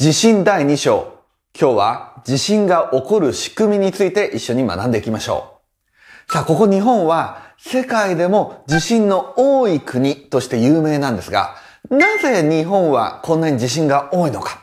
地震第2章。今日は地震が起こる仕組みについて一緒に学んでいきましょう。さあ、ここ日本は世界でも地震の多い国として有名なんですが、なぜ日本はこんなに地震が多いのか。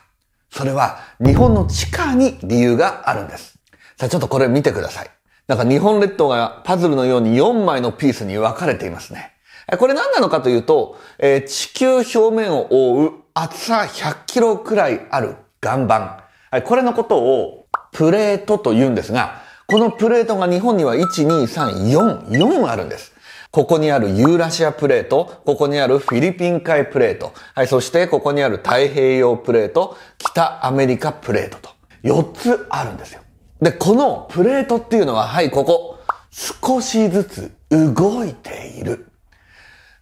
それは日本の地下に理由があるんです。さあ、ちょっとこれ見てください。なんか日本列島がパズルのように4枚のピースに分かれていますね。これ何なのかというと、えー、地球表面を覆う厚さ100キロくらいある岩盤。はい、これのことをプレートと言うんですが、このプレートが日本には1、2、3、4、4あるんです。ここにあるユーラシアプレート、ここにあるフィリピン海プレート、はい、そしてここにある太平洋プレート、北アメリカプレートと、4つあるんですよ。で、このプレートっていうのは、はい、ここ、少しずつ動いている。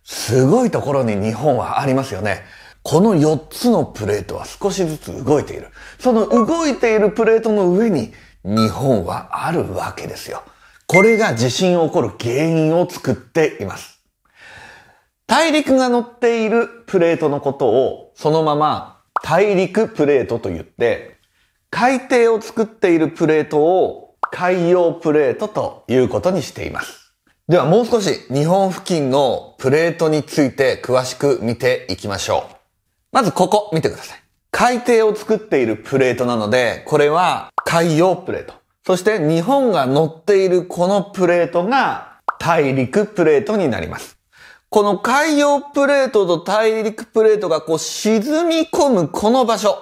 すごいところに日本はありますよね。この4つのプレートは少しずつ動いている。その動いているプレートの上に日本はあるわけですよ。これが地震起こる原因を作っています。大陸が乗っているプレートのことをそのまま大陸プレートと言って、海底を作っているプレートを海洋プレートということにしています。ではもう少し日本付近のプレートについて詳しく見ていきましょう。まずここ見てください。海底を作っているプレートなので、これは海洋プレート。そして日本が乗っているこのプレートが大陸プレートになります。この海洋プレートと大陸プレートがこう沈み込むこの場所。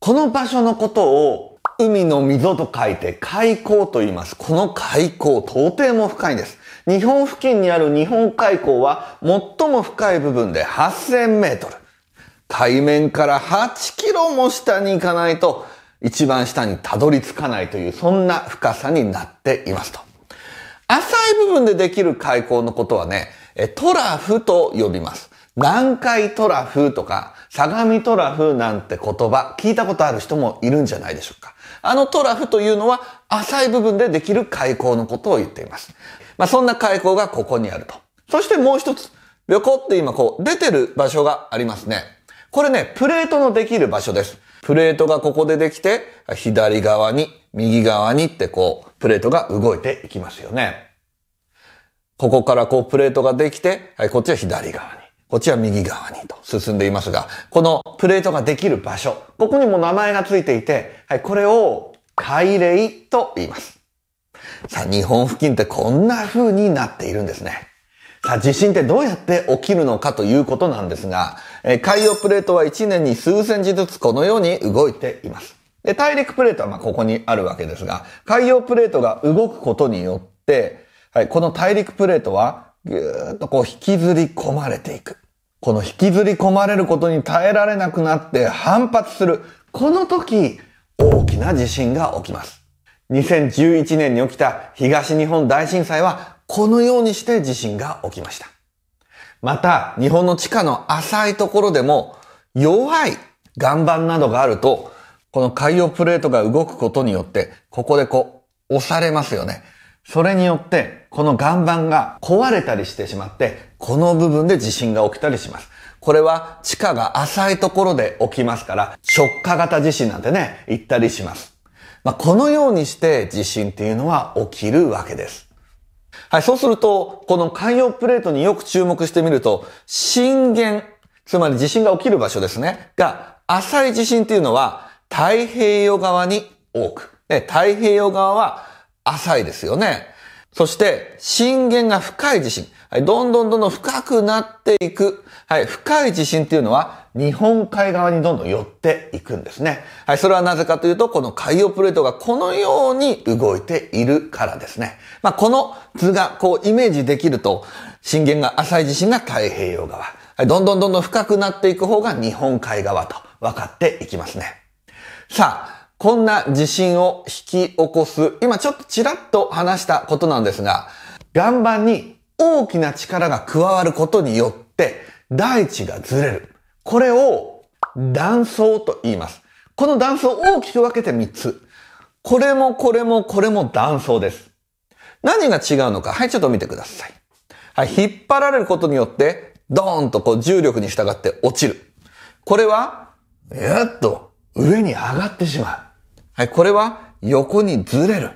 この場所のことを海の溝と書いて海溝と言います。この海溝、到底も深いんです。日本付近にある日本海溝は最も深い部分で8000メートル。対面から8キロも下に行かないと、一番下にたどり着かないという、そんな深さになっていますと。浅い部分でできる開口のことはね、トラフと呼びます。南海トラフとか、相模トラフなんて言葉、聞いたことある人もいるんじゃないでしょうか。あのトラフというのは、浅い部分でできる開口のことを言っています。まあ、そんな開口がここにあると。そしてもう一つ、旅行って今こう、出てる場所がありますね。これね、プレートのできる場所です。プレートがここでできて、左側に、右側にってこう、プレートが動いていきますよね。ここからこうプレートができて、はい、こっちは左側に、こっちは右側にと進んでいますが、このプレートができる場所、ここにも名前がついていて、はい、これを海嶺と言います。さあ、日本付近ってこんな風になっているんですね。さあ、地震ってどうやって起きるのかということなんですが、え海洋プレートは1年に数センチずつこのように動いています。で、大陸プレートはまここにあるわけですが、海洋プレートが動くことによって、はい、この大陸プレートはぎゅーっとこう引きずり込まれていく。この引きずり込まれることに耐えられなくなって反発する。この時、大きな地震が起きます。2011年に起きた東日本大震災はこのようにして地震が起きました。また、日本の地下の浅いところでも弱い岩盤などがあると、この海洋プレートが動くことによって、ここでこう、押されますよね。それによって、この岩盤が壊れたりしてしまって、この部分で地震が起きたりします。これは地下が浅いところで起きますから、直下型地震なんてね、言ったりします。まあ、このようにして地震っていうのは起きるわけです。はい、そうすると、この海洋プレートによく注目してみると、震源、つまり地震が起きる場所ですね、が、浅い地震っていうのは太平洋側に多く、太平洋側は浅いですよね。そして、震源が深い地震。はい、どんどんどんどん深くなっていく。はい、深い地震っていうのは、日本海側にどんどん寄っていくんですね。はい、それはなぜかというと、この海洋プレートがこのように動いているからですね。まあ、この図がこうイメージできると、震源が浅い地震が太平洋側。はい、どんどんどんどん深くなっていく方が日本海側と分かっていきますね。さあ、こんな地震を引き起こす、今ちょっとちらっと話したことなんですが、岩盤に大きな力が加わることによって、大地がずれる。これを断層と言います。この断層を大きく分けて3つ。これもこれもこれも断層です。何が違うのか、はい、ちょっと見てください。はい、引っ張られることによって、ドーンとこう重力に従って落ちる。これは、やっと上に上がってしまう。はい、これは横にずれる。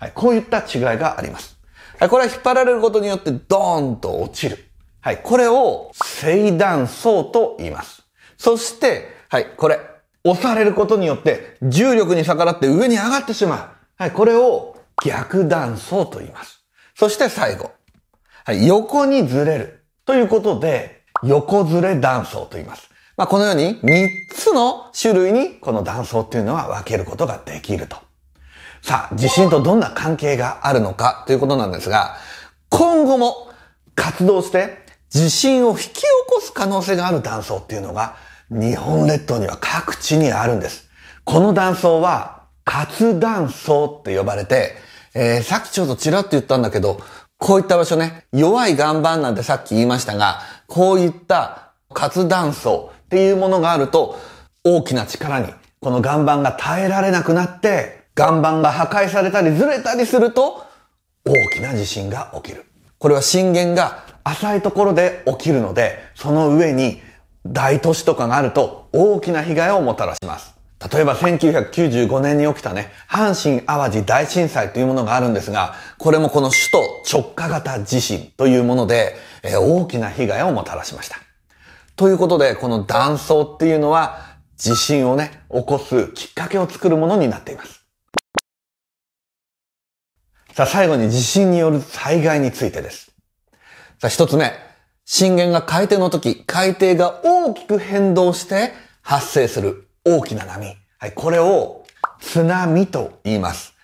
はい、こういった違いがあります。はい、これは引っ張られることによってドーンと落ちる。はい、これを正断層と言います。そして、はい、これ、押されることによって重力に逆らって上に上がってしまう。はい、これを逆断層と言います。そして最後。はい、横にずれる。ということで、横ずれ断層と言います。まあ、このように3つの種類にこの断層っていうのは分けることができると。さあ、地震とどんな関係があるのかということなんですが、今後も活動して地震を引き起こす可能性がある断層っていうのが日本列島には各地にあるんです。この断層は活断層って呼ばれて、えー、さっきちょっとちらっと言ったんだけど、こういった場所ね、弱い岩盤なんてさっき言いましたが、こういった活断層、っていうものがあると、大きな力に、この岩盤が耐えられなくなって、岩盤が破壊されたりずれたりすると、大きな地震が起きる。これは震源が浅いところで起きるので、その上に大都市とかがあると大きな被害をもたらします。例えば1995年に起きたね、阪神淡路大震災というものがあるんですが、これもこの首都直下型地震というもので、え大きな被害をもたらしました。ということで、この断層っていうのは、地震をね、起こすきっかけを作るものになっています。さあ、最後に地震による災害についてです。さあ、一つ目。震源が海底の時、海底が大きく変動して発生する大きな波。はい、これを津波と言います。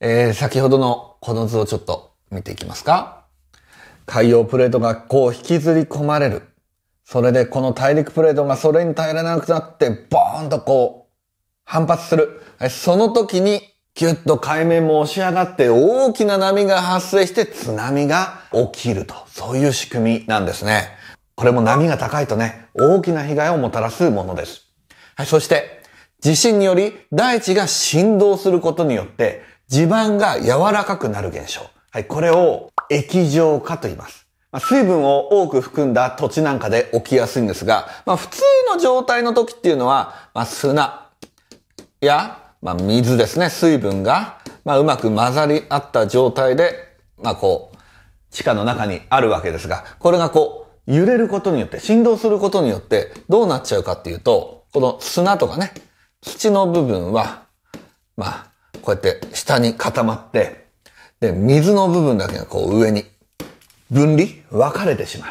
えー、先ほどのこの図をちょっと見ていきますか。海洋プレートがこう引きずり込まれる。それでこの大陸プレートがそれに耐えられなくなって、ボーンとこう、反発する。その時に、キュッと海面も押し上がって大きな波が発生して津波が起きると。そういう仕組みなんですね。これも波が高いとね、大きな被害をもたらすものです。はい、そして、地震により大地が振動することによって地盤が柔らかくなる現象。はい、これを液状化と言います。水分を多く含んだ土地なんかで起きやすいんですが、まあ、普通の状態の時っていうのは、まあ、砂や、まあ、水ですね、水分が、まあ、うまく混ざり合った状態で、まあ、こう、地下の中にあるわけですが、これがこう、揺れることによって、振動することによって、どうなっちゃうかっていうと、この砂とかね、土の部分は、まあ、こうやって下に固まって、で、水の部分だけがこう上に分離分かれてしまう。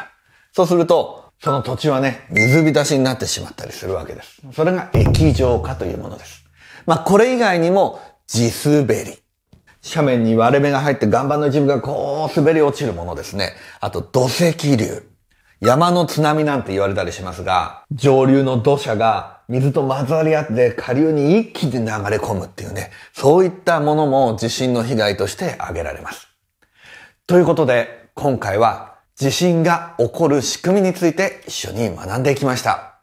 そうすると、その土地はね、水浸しになってしまったりするわけです。それが液状化というものです。まあ、これ以外にも、地滑り。斜面に割れ目が入って岩盤の一部がこう滑り落ちるものですね。あと土石流。山の津波なんて言われたりしますが、上流の土砂が水と混ざり合って下流に一気に流れ込むっていうね、そういったものも地震の被害として挙げられます。ということで、今回は地震が起こる仕組みについて一緒に学んでいきました。